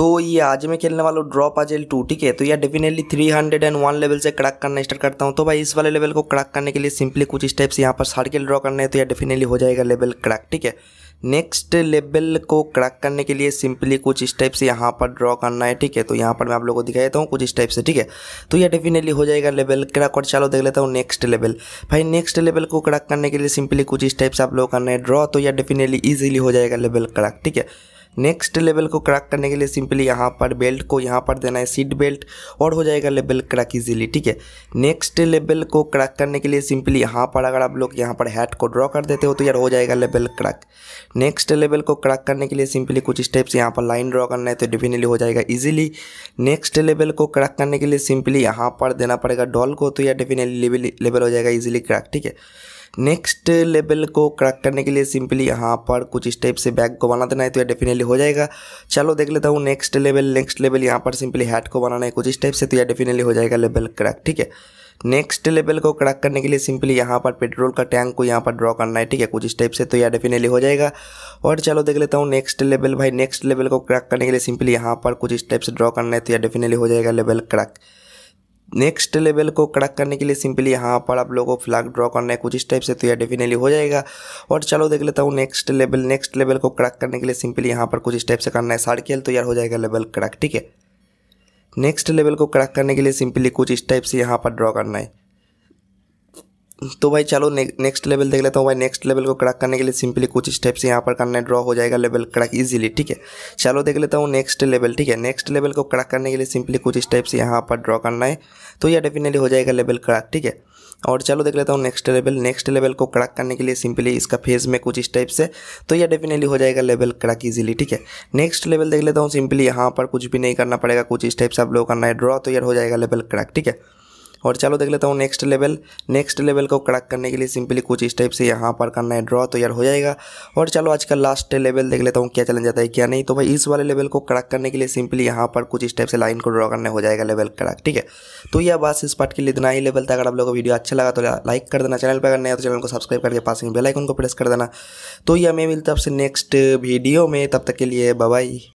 तो ये आज मैं खेलने वाला हूँ ड्रॉप एल टू ठीक है तो यह definitely three hundred and one level से क्रैक करना स्टार्ट करता हूँ तो भाई इस वाले लेवल को क्रैक करने के लिए सिंपली कुछ स्टेप्स यहाँ पर सर्किल ड्रॉ करना है तो यह डेफिनेटली हो जाएगा लेवल क्रैक ठीक है नेक्स्ट लेवल को क्रैक करने के लिए सिंपली कुछ स्टेप्स यहाँ पर ड्रॉ करना है ठीक है तो यहाँ पर मैं आप लोगों को दिखा देता हूँ कुछ स्टेप्स से ठीक है तो यह डेफिनेटली हो जाएगा लेवल क्रैक और चलो देख लेता हूँ नेक्स्ट लेवल भाई नेक्स्ट लेवल को क्रैक करने के लिए सिंपली कुछ स्टेप्स आप लोग करना है ड्रॉ तो यह डेफिनेटली ईजिली हो जाएगा लेवल क्रैक ठीक है नेक्स्ट लेवल को क्रैक करने के लिए सिंपली यहाँ पर बेल्ट को यहाँ पर देना है सीट बेल्ट और हो जाएगा लेवल क्रैक इजीली ठीक है नेक्स्ट लेवल को क्रैक करने के लिए सिंपली यहाँ पर अगर आप लोग यहाँ पर हैट को ड्रॉ कर देते हो तो यार हो जाएगा लेवल क्रैक नेक्स्ट लेवल को क्रैक करने के लिए सिंपली कुछ स्टेप्स यहाँ पर लाइन ड्रॉ करना है तो डेफिनेटली हो जाएगा ईजिली नेक्स्ट लेवल को क्रैक करने के लिए सिंपली यहाँ पर देना पड़ेगा डॉल को तो यार डेफिनेटली लेवल हो जाएगा ईजिली क्रैक ठीक है नेक्स्ट लेवल को क्रैक करने के लिए सिंपली यहाँ पर कुछ इस टाइप से बैग को बना देना है तो यह डेफिनेटली हो जाएगा चलो देख लेता हूँ नेक्स्ट लेवल नेक्स्ट लेवल यहाँ पर सिंपली हैट को बनाना है कुछ इस टाइप से तो यह डेफिनेटली हो जाएगा लेवल क्रैक ठीक है नेक्स्ट लेवल को क्रैक करने के लिए सिंपली यहाँ पर पेट्रोल का टैंक को यहाँ पर ड्रॉ करना है ठीक है कुछ स्टेप से तो यह डेफिनेटली हो जाएगा और चलो देख लेता हूँ नेक्स्ट लेवल भाई नेक्स्ट लेवल को क्रैक करने के लिए सिंपली यहाँ पर कुछ स्टेप से ड्रॉ करना है तो यह डेफिनेटली हो जाएगा लेवल क्रैक नेक्स्ट लेवल को कड़क करने के लिए सिंपली यहाँ पर आप लोगों को फ्लैग ड्रॉ करना है कुछ इस टाइप से तो यह डेफिनेटली हो जाएगा और चलो देख लेता हूँ नेक्स्ट लेवल नेक्स्ट लेवल को कड़क करने के लिए सिंपली यहाँ पर कुछ इस टाइप से करना है सार्केल तो यार हो जाएगा लेवल कड़क ठीक है नेक्स्ट लेवल को कड़क करने के लिए सिंपली कुछ इस टाइप से यहाँ पर ड्रॉ करना है तो भाई चलो ने, नेक्स्ट लेवल देख लेता हूँ भाई नेक्स्ट लेवल को क्रैक करने के लिए सिंपली कुछ स्टेप्स यहाँ पर करना है ड्रॉ हो जाएगा लेवल क्रैक इजीली ठीक है चलो देख लेता हूँ नेक्स्ट लेवल ठीक है नेक्स्ट लेवल को क्रैक करने के लिए सिंपली कुछ स्टेप्स यहाँ पर ड्रॉ करना है तो यह डेफिनेटली हो जाएगा लेवल क्रैक ठीक है और चलो देख लेता हूँ नेक्स्ट लेवल नेक्स्ट लेवल को क्रैक करने के लिए सिंपली इसका फेज में कुछ इस टाइप से तो यह डेफिनेटली हो जाएगा लेवल क्रैक इजीली ठीक है नेक्स्ट लेवल देख लेता हूँ सिंपली यहाँ पर कुछ भी नहीं करना पड़ेगा कुछ इस टाइप से आप लोग करना है ड्रॉ तो यह हो जाएगा लेवल क्रैक ठीक है और चलो देख लेता हूँ नेक्स्ट लेवल नेक्स्ट लेवल को कड़क करने के लिए सिंपली कुछ इस टाइप से यहाँ पर करना है ड्रॉ तो यार हो जाएगा और चलो आज का लास्ट लेवल देख लेता हूँ क्या चलन जाता है क्या नहीं तो भाई इस वाले लेवल को कड़क करने के लिए सिंपली यहाँ पर कुछ इस टाइप से लाइन को ड्रॉ करने हो जाएगा लेवल कड़क ठीक है तो यह बस इस पार्ट के लिए इतना ही लेवल था अगर आप लोगों को वीडियो अच्छा लगा तो लाइक कर देना चैनल पर अगर नहीं तो चैनल को सब्सक्राइब करके पास में बेलाइकन को प्रेस कर देना तो यह मैं मिलता आपसे नेक्स्ट वीडियो में तब तक के लिए बाय